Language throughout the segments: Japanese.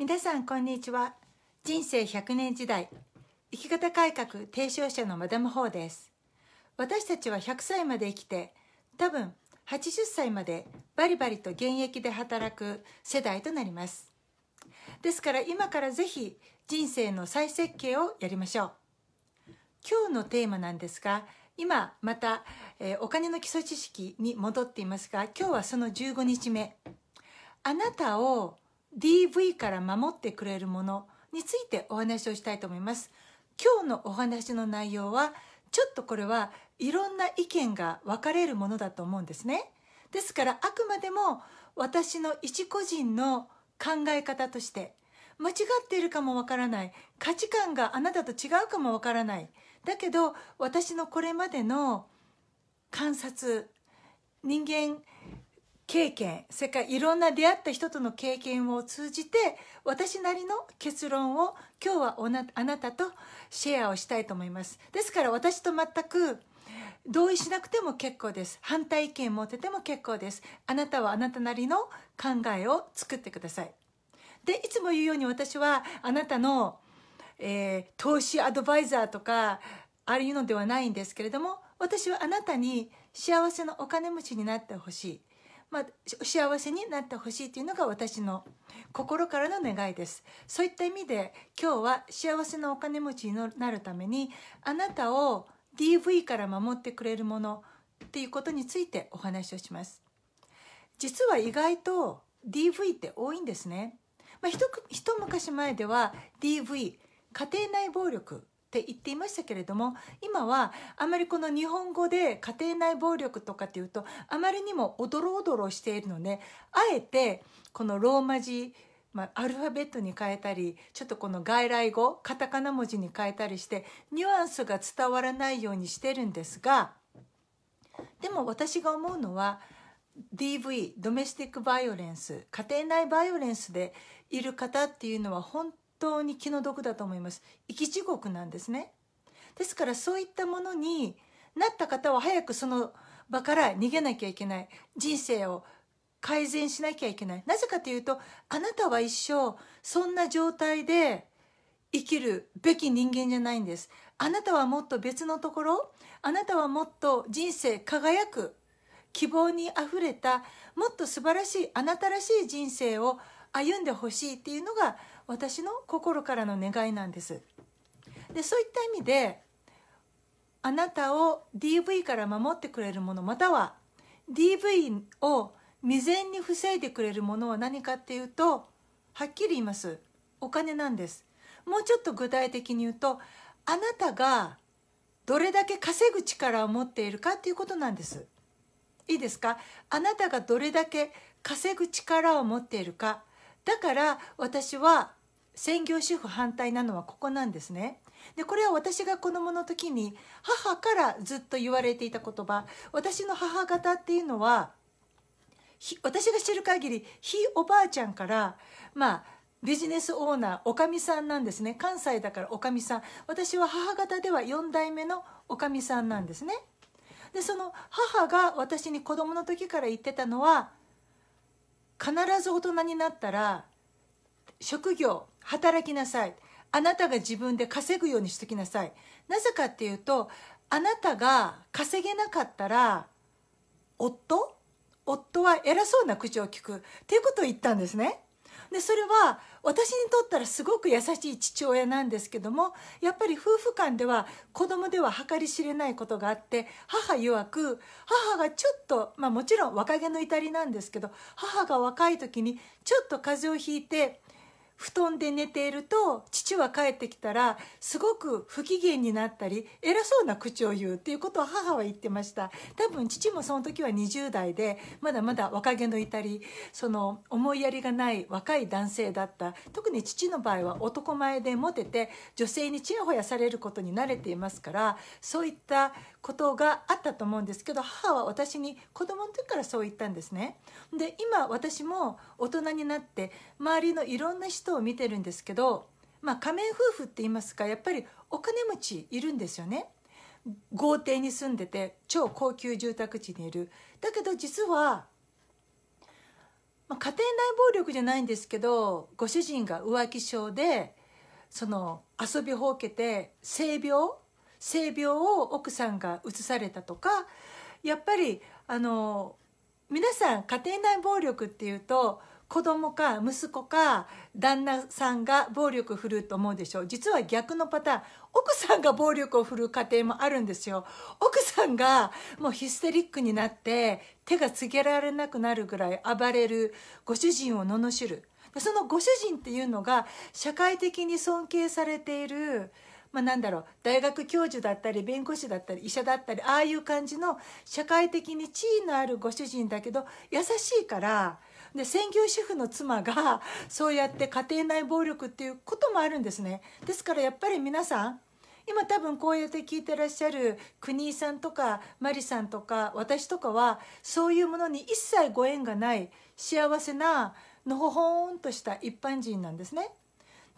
皆さんこんにちは人生100年時代生き方改革提唱者のマダム・ホーです私たちは100歳まで生きて多分80歳までバリバリと現役で働く世代となりますですから今からぜひ人生の再設計をやりましょう今日のテーマなんですが今また、えー、お金の基礎知識に戻っていますが今日はその15日目あなたを DV から守ってくれるものについてお話をしたいと思います。今日のお話の内容はちょっとこれはいろんな意見が分かれるものだと思うんですね。ですからあくまでも私の一個人の考え方として間違っているかもわからない価値観があなたと違うかもわからないだけど私のこれまでの観察人間経験それからいろんな出会った人との経験を通じて私なりの結論を今日はおなあなたとシェアをしたいと思いますですから私と全く同意しなくても結構です反対意見持てても結構ですあなたはあなたなりの考えを作ってくださいでいつも言うように私はあなたの、えー、投資アドバイザーとかああいうのではないんですけれども私はあなたに幸せのお金持ちになってほしいまあ、幸せになってほしいというのが私の心からの願いですそういった意味で今日は幸せなお金持ちになるためにあなたを DV から守ってくれるものっていうことについてお話をします実は意外と DV って多いんですね、まあ、一昔前では DV 家庭内暴力って言っていましたけれども今はあまりこの日本語で家庭内暴力とかっていうとあまりにもおどろおどろしているのであえてこのローマ字まあ、アルファベットに変えたりちょっとこの外来語カタカナ文字に変えたりしてニュアンスが伝わらないようにしてるんですがでも私が思うのは DV ドメスティックバイオレンス家庭内バイオレンスでいる方っていうのは本当に気の毒だと思います生き地獄なんですねですからそういったものになった方は早くその場から逃げなきゃいけない人生を改善しなきゃいけないなぜかというとあなたは一生そんな状態で生きるべき人間じゃないんですあなたはもっと別のところあなたはもっと人生輝く希望にあふれたもっと素晴らしいあなたらしい人生を歩んでほしいっていうのが私の心からの願いなんですでそういった意味であなたを DV から守ってくれるものまたは DV を未然に防いでくれるものは何かっていうとはっきり言いますお金なんですもうちょっと具体的に言うとあなたがどれだけ稼ぐ力を持っているかっていうことなんですいいですかあなたがどれだけ稼ぐ力を持っているかだから私は専業主婦反対なのはここなんですね。でこれは私が子どもの時に母からずっと言われていた言葉私の母方っていうのは私が知る限りひおばあちゃんからまあビジネスオーナーおかみさんなんですね関西だからおかみさん私は母方では4代目のおかみさんなんですねでその母が私に子供の時から言ってたのは必ず大人になったら職業働きなさいあなたが自分で稼ぐようにしときなさいなぜかっていうとあなたが稼げなかったら夫夫は偉そうな口を聞くっていうことを言ったんですねでそれは私にとったらすごく優しい父親なんですけどもやっぱり夫婦間では子供では計り知れないことがあって母弱く母がちょっと、まあ、もちろん若気の至りなんですけど母が若い時にちょっと風邪をひいて布団で寝ていると父は帰ってきたらすごく不機嫌になったり偉そうな口を言うっていうことを母は言ってました多分父もその時は20代でまだまだ若気の至りその思いやりがない若い男性だった特に父の場合は男前でモテて女性にちやほやされることに慣れていますからそういったことがあったと思うんですけど母は私に子供の時からそう言ったんですねで今私も大人になって周りのいろんな人人を見てるんですけど、まあ、仮面夫婦って言いますかやっぱりお金持ちいるんですよね豪邸に住んでて超高級住宅地にいるだけど実は、まあ、家庭内暴力じゃないんですけどご主人が浮気症でその遊びほうけて性病性病を奥さんがうつされたとかやっぱりあの皆さん家庭内暴力っていうと子供か息子か旦那さんが暴力振るうと思うでしょう実は逆のパターン奥さんが暴力を振るう家庭もあるんですよ奥さんがもうヒステリックになって手がつけられなくなるぐらい暴れるご主人を罵るそのご主人っていうのが社会的に尊敬されているまあ、なんだろう大学教授だったり弁護士だったり医者だったりああいう感じの社会的に地位のあるご主人だけど優しいからで専業主婦の妻がそうやって家庭内暴力っていうこともあるんですね。ですからやっぱり皆さん今多分こうやって聞いてらっしゃる国井さんとかマリさんとか私とかはそういうものに一切ご縁がない幸せなのほほんとした一般人なんですね。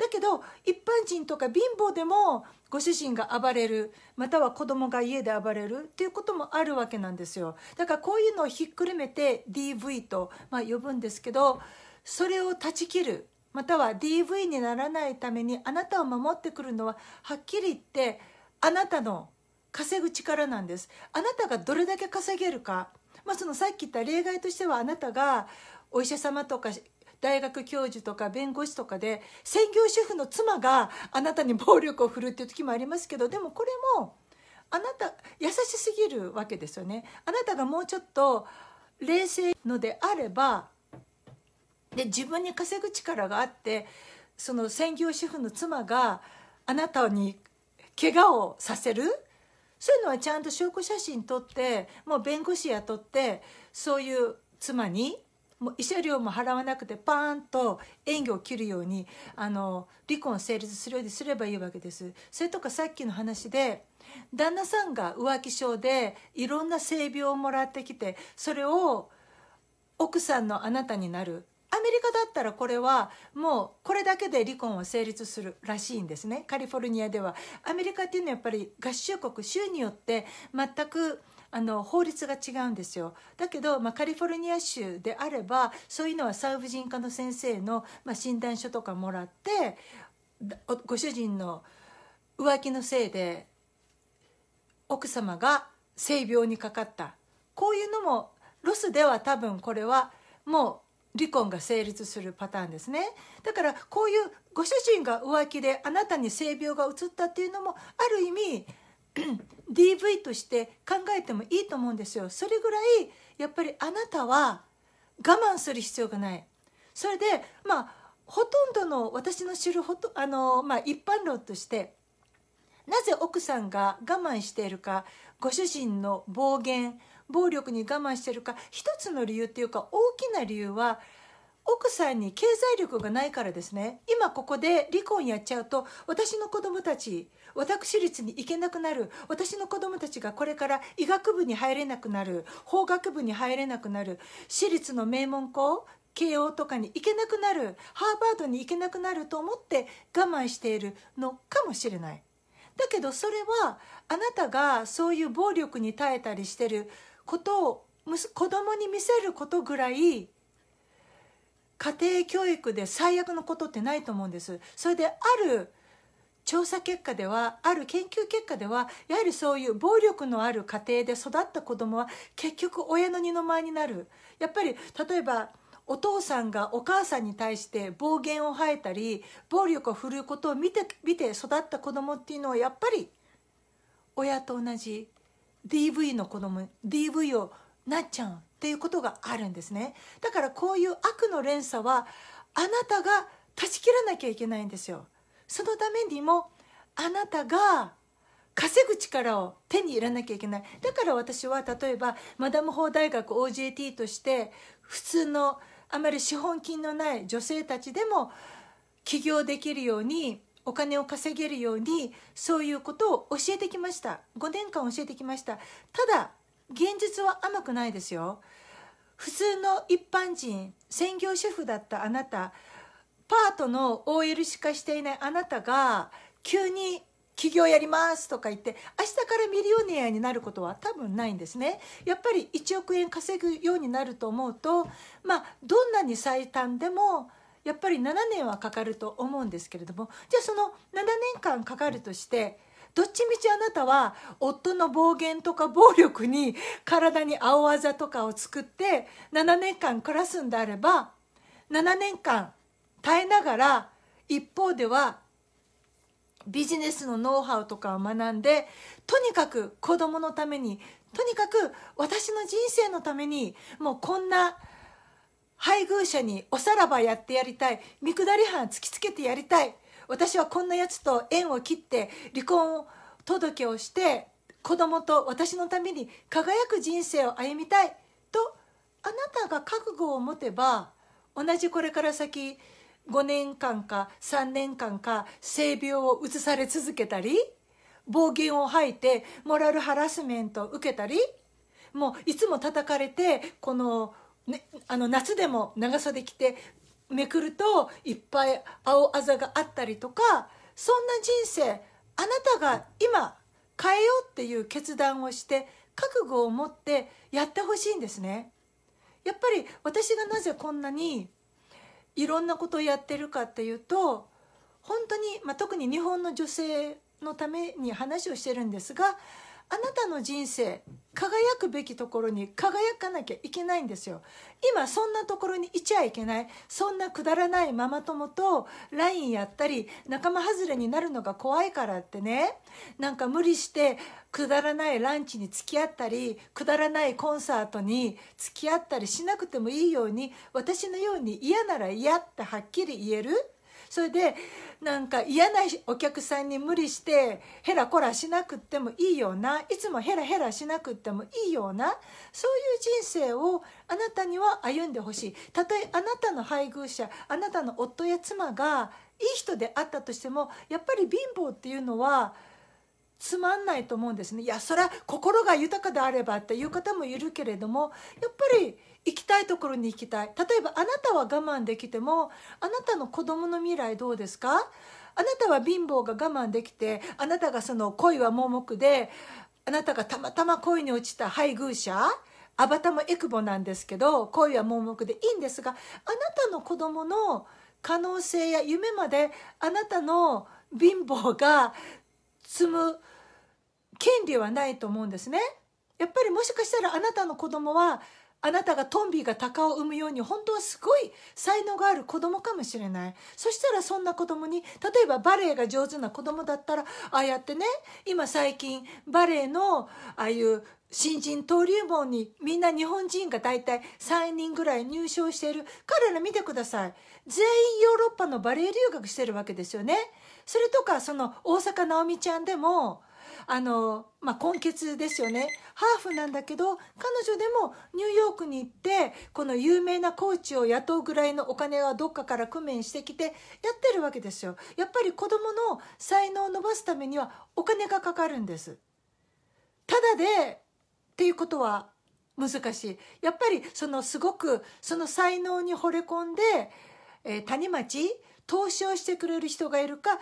だけど一般人とか貧乏でもご主人が暴れるまたは子供が家で暴れるっていうこともあるわけなんですよだからこういうのをひっくるめて DV と、まあ、呼ぶんですけどそれを断ち切るまたは DV にならないためにあなたを守ってくるのははっきり言ってあなたの稼ぐ力なんですあなたがどれだけ稼げるか、まあ、そのさっき言った例外としてはあなたがお医者様とか大学教授とか弁護士とかで専業主婦の妻があなたに暴力を振るっていう時もありますけどでもこれもあなた優しすぎるわけですよね。あなたがもうちょっと冷静のであればで自分に稼ぐ力があってその専業主婦の妻があなたに怪我をさせるそういうのはちゃんと証拠写真撮ってもう弁護士雇ってそういう妻にもう慰謝料も払わなくてパーンと演技を切るようにあの離婚成立するようにすればいいわけですそれとかさっきの話で旦那さんが浮気症でいろんな性病をもらってきてそれを奥さんのあなたになるアメリカだったらこれはもうこれだけで離婚は成立するらしいんですねカリフォルニアではアメリカっていうのはやっぱり合衆国州によって全くあの法律が違うんですよだけど、まあ、カリフォルニア州であればそういうのは産婦人科の先生の、まあ、診断書とかもらってご主人の浮気のせいで奥様が性病にかかったこういうのもロスでは多分これはもう離婚が成立するパターンですねだからこういうご主人が浮気であなたに性病がうつったっていうのもある意味 DV として考えてもいいと思うんですよそれぐらいやっぱりあなたは我慢する必要がないそれでまあほとんどの私の知るほとあの、まあ、一般論としてなぜ奥さんが我慢しているかご主人の暴言暴力に我慢しているか一つの理由っていうか大きな理由は奥さんに経済力がないからですね今ここで離婚やっちゃうと私の子供たち私立に行けなくなる私の子供たちがこれから医学部に入れなくなる法学部に入れなくなる私立の名門校慶応とかに行けなくなるハーバードに行けなくなると思って我慢しているのかもしれないだけどそれはあなたがそういう暴力に耐えたりしてることを子供に見せることぐらい家庭教育で最悪のことってないと思うんですそれである調査結果ではある研究結果ではやはりそういう暴力のある家庭で育った子供は結局親の二の舞になるやっぱり例えばお父さんがお母さんに対して暴言を吐いたり暴力を振るうことを見て見て育った子供っていうのはやっぱり親と同じ DV の子供 DV をなっちゃうっていうことがあるんですねだからこういう悪の連鎖はあなたが断ち切らなきゃいけないんですよ。そのためにもあなたが稼ぐ力を手に入れなきゃいけないだから私は例えばマダム法大学 OJT として普通のあまり資本金のない女性たちでも起業できるようにお金を稼げるようにそういうことを教えてきました5年間教えてきましたただ現実は甘くないですよ普通の一般人専業主婦だったあなたパートの OL しかしていないあなたが急に起業やりますとか言って明日からミリオネアになることは多分ないんですねやっぱり1億円稼ぐようになると思うとまあどんなに最短でもやっぱり7年はかかると思うんですけれどもじゃあその7年間かかるとしてどっちみちあなたは夫の暴言とか暴力に体に青あざとかを作って7年間暮らすんであれば7年間耐えながら一方ではビジネスのノウハウとかを学んでとにかく子供のためにとにかく私の人生のためにもうこんな配偶者におさらばやってやりたい見下り犯突きつけてやりたい私はこんなやつと縁を切って離婚届をして子供と私のために輝く人生を歩みたいとあなたが覚悟を持てば同じこれから先5年間か3年間か性病をうつされ続けたり暴言を吐いてモラルハラスメントを受けたりもういつも叩かれてこの,、ね、あの夏でも長袖着てめくるといっぱい青あざがあったりとかそんな人生あなたが今変えようっていう決断をして覚悟を持ってやってほしいんですね。やっぱり私がなぜこんなにいろんなことをやってるかっていうと本当に、まあ、特に日本の女性のために話をしてるんですがあなたの人生輝くべきところに輝かなきゃいけないんですよ今そんなところにいちゃいけないそんなくだらないママ友と LINE やったり仲間外れになるのが怖いからってねなんか無理してくだらないランチに付き合ったりくだらないコンサートに付き合ったりしなくてもいいように私のように嫌なら嫌ってはっきり言えるそれでなんか嫌なお客さんに無理してヘラコラしなくってもいいようないつもヘラヘラしなくってもいいようなそういう人生をあなたには歩んでほしいたとえあなたの配偶者あなたの夫や妻がいい人であったとしてもやっぱり貧乏っていうのはつまんないと思うんですねいやそりゃ心が豊かであればっていう方もいるけれどもやっぱり。行きたいところに行きたい例えばあなたは我慢できてもあなたの子供の未来どうですかあなたは貧乏が我慢できてあなたがその恋は盲目であなたがたまたま恋に落ちた配偶者アバタもエクボなんですけど恋は盲目でいいんですがあなたの子供の可能性や夢まであなたの貧乏が積む権利はないと思うんですね。やっぱりもしかしたらあなたの子供はあなたがトンビが鷹を産むように本当はすごい才能がある子供かもしれないそしたらそんな子供に例えばバレエが上手な子供だったらああやってね今最近バレエのああいう新人登竜門にみんな日本人が大体3人ぐらい入賞している彼ら見てください全員ヨーロッパのバレエ留学してるわけですよねそれとかその大阪直美ちゃんでもあの、まあ、根血ですよねハーフなんだけど彼女でもニューヨークに行ってこの有名なコーチを雇うぐらいのお金はどっかから工面してきてやってるわけですよ。やっぱり子どもの才能を伸ばすためにはお金がかかるんです。ただでっていうことは難しい。やっぱりそのすごくその才能に惚れ込んで、えー、谷町投資をしてくれる人がいるか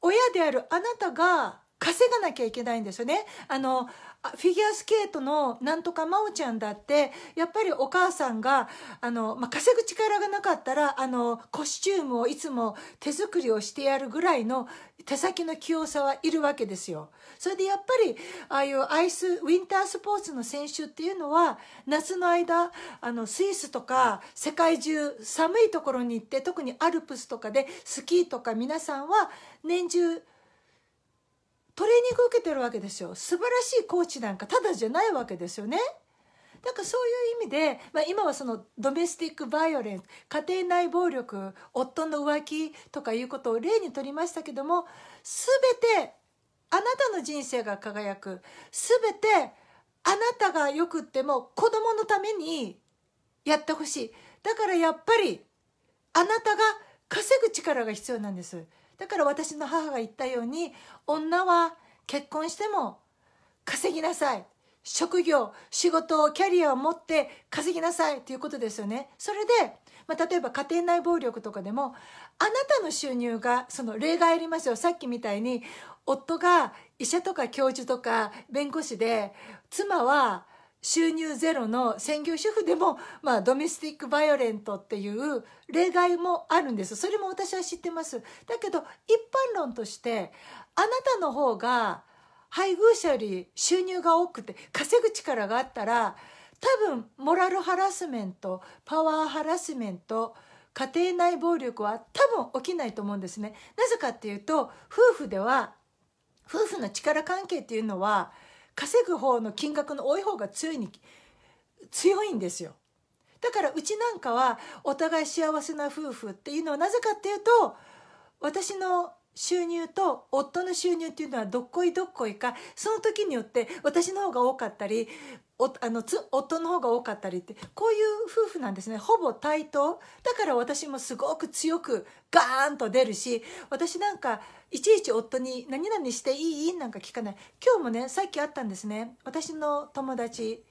親であるあなたが稼がなきゃいけないんですよね。あの、フィギュアスケートのなんとか真央ちゃんだって、やっぱりお母さんが、あの、まあ、稼ぐ力がなかったら、あの、コスチュームをいつも手作りをしてやるぐらいの手先の器用さはいるわけですよ。それでやっぱり、ああいうアイス、ウィンタースポーツの選手っていうのは、夏の間、あの、スイスとか世界中寒いところに行って、特にアルプスとかでスキーとか皆さんは年中、トレーニングを受けてるわけですよ素晴らしいコーチなんかただじゃないわけですよねだからそういう意味で、まあ、今はそのドメスティック・バイオレンス家庭内暴力夫の浮気とかいうことを例にとりましたけども全てあなたの人生が輝く全てあなたがよくっても子供のためにやってほしいだからやっぱりあなたが稼ぐ力が必要なんですだから私の母が言ったように女は結婚しても稼ぎなさい職業仕事キャリアを持って稼ぎなさいということですよねそれで、まあ、例えば家庭内暴力とかでもあなたの収入がその例外ありますよさっきみたいに夫が医者とか教授とか弁護士で妻は収入ゼロの専業主婦でも、まあ、ドメスティックバイオレントっていう例外もあるんです。それも私は知ってます。だけど、一般論として、あなたの方が配偶者より収入が多くて、稼ぐ力があったら、多分、モラルハラスメント、パワーハラスメント、家庭内暴力は多分起きないと思うんですね。なぜかっていうと、夫婦では、夫婦の力関係っていうのは、稼ぐ方の金額の多い方が強いに強いんですよ。だからうちなんかはお互い幸せな夫婦っていうのはなぜかっていうと私の収入と夫の収入っていうのはどっこいどっこいかその時によって私の方が多かったりおあのつ夫の方が多かったりってこういう夫婦なんですねほぼ対等だから私もすごく強くガーンと出るし私なんかいちいち夫に「何々していい?」なんか聞かない今日もねさっきあったんですね私の友達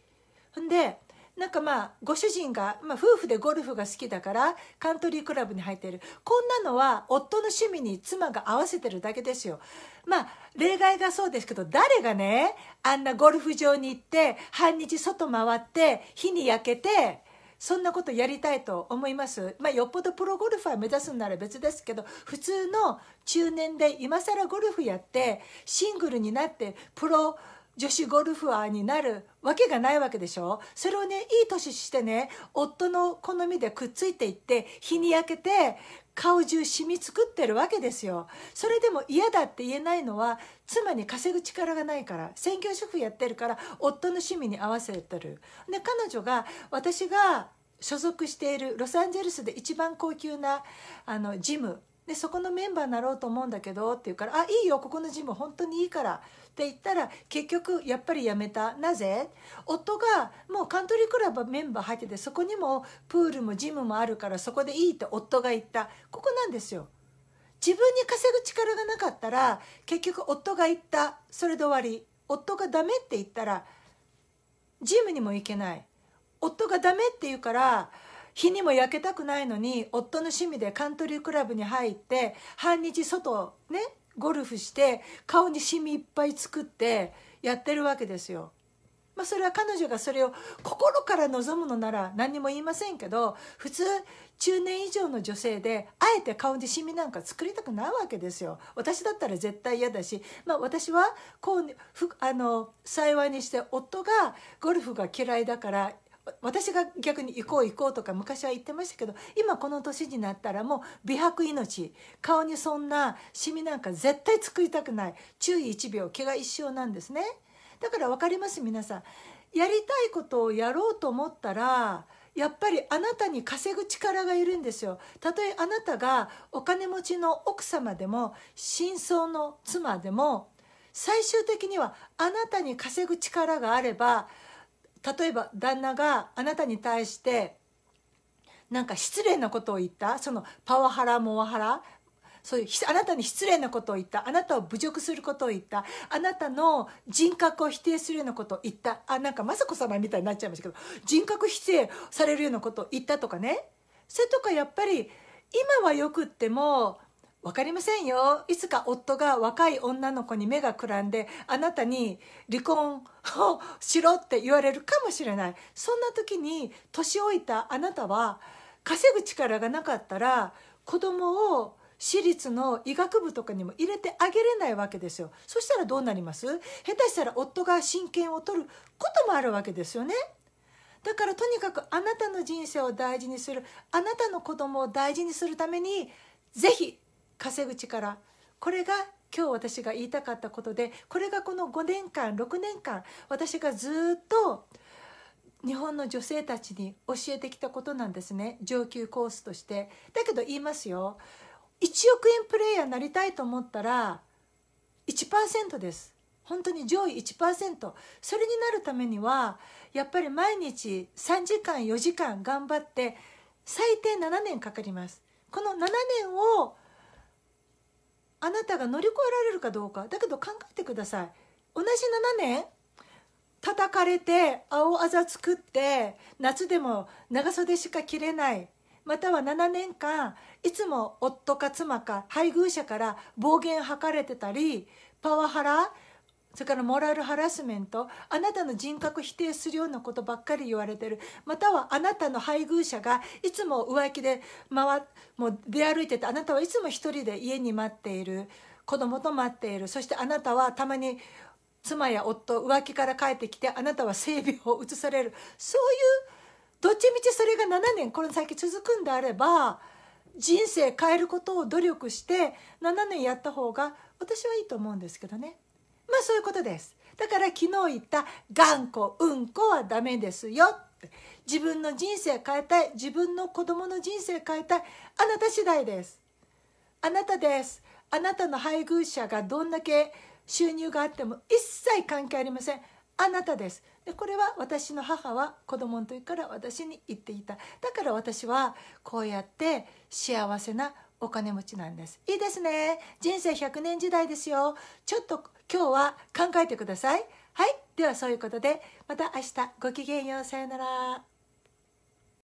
ほんでなんかまあご主人が、まあ、夫婦でゴルフが好きだからカントリークラブに入っているこんなのは夫の趣味に妻が合わせてるだけですよまあ例外がそうですけど誰がねあんなゴルフ場に行って半日外回って火に焼けてそんなことやりたいと思います。まあ、よっぽどプロゴルファー目指すんなら別ですけど、普通の中年で今更ゴルフやって、シングルになって、プロ女子ゴルファーになるわけがないわけでしょそれをねいい年してね夫の好みでくっついていって日に焼けて顔中染み作ってるわけですよそれでも嫌だって言えないのは妻に稼ぐ力がないから専業主婦やってるから夫の趣味に合わせてるで彼女が私が所属しているロサンゼルスで一番高級なあのジムでそこのメンバーになろうと思うんだけどって言うから「あいいよここのジム本当にいいから」って言ったら結局やっぱりやめたなぜ夫がもうカントリークラブメンバー入っててそこにもプールもジムもあるからそこでいいって夫が言ったここなんですよ自分に稼ぐ力がなかったら結局夫が言ったそれで終わり夫がダメって言ったらジムにも行けない夫がダメって言うから日にも焼けたくないのに夫の趣味でカントリークラブに入って半日外ねゴルフして顔にシミいっぱい作ってやってるわけですよ。まあ、それは彼女がそれを心から望むのなら何にも言いませんけど普通中年以上の女性であえて顔にシミなんか作りたくないわけですよ私だったら絶対嫌だし、まあ、私はこうあの幸いにして夫がゴルフが嫌いだから私が逆に行こう行こうとか昔は言ってましたけど今この年になったらもう美白命顔にそんなシミなんか絶対作りたくない注意1秒毛が一生なんですねだから分かります皆さんやりたいことをやろうと思ったらやっぱりあなたに稼ぐ力がいるんですよたとえあなたがお金持ちの奥様でも真相の妻でも最終的にはあなたに稼ぐ力があれば例えば旦那があなたに対してなんか失礼なことを言ったそのパワハラモワハラそういうあなたに失礼なことを言ったあなたを侮辱することを言ったあなたの人格を否定するようなことを言ったあなんか雅子様みたいになっちゃいましたけど人格否定されるようなことを言ったとかねそれとかやっぱり今はよくっても分かりませんよいつか夫が若い女の子に目がくらんであなたに離婚をしろって言われるかもしれないそんな時に年老いたあなたは稼ぐ力がなかったら子供を私立の医学部とかにも入れてあげれないわけですよそしたらどうなります下手したら夫が親権を取ることもあるわけですよねだからとにかくあなたの人生を大事にするあなたの子供を大事にするためにぜひ稼ぐ力これが今日私が言いたかったことでこれがこの5年間6年間私がずっと日本の女性たちに教えてきたことなんですね上級コースとしてだけど言いますよ1億円プレーヤーになりたいと思ったら1%です本当に上位1%それになるためにはやっぱり毎日3時間4時間頑張って最低7年かかりますこの7年をあなたが乗り越えられるかどうかだけど考えてください同じ7年叩かれて青あざ作って夏でも長袖しか着れないまたは7年間いつも夫か妻か配偶者から暴言吐かれてたりパワハラそれからモラルハラスメントあなたの人格否定するようなことばっかり言われてるまたはあなたの配偶者がいつも浮気で回もう出歩いててあなたはいつも一人で家に待っている子供と待っているそしてあなたはたまに妻や夫浮気から帰ってきてあなたは整備を移されるそういうどっちみちそれが7年この先続くんであれば人生変えることを努力して7年やった方が私はいいと思うんですけどね。そういうことですだから昨日言った「頑固うんこはダメですよ」って自分の人生変えたい自分の子供の人生変えたいあなた次第ですあなたですあなたの配偶者がどんだけ収入があっても一切関係ありませんあなたですでこれは私の母は子供の時から私に言っていただから私はこうやって幸せなお金持ちなんですいいですね人生100年時代ですよちょっと今日は考えてくださいはいではそういうことでまた明日ごきげんようさよなら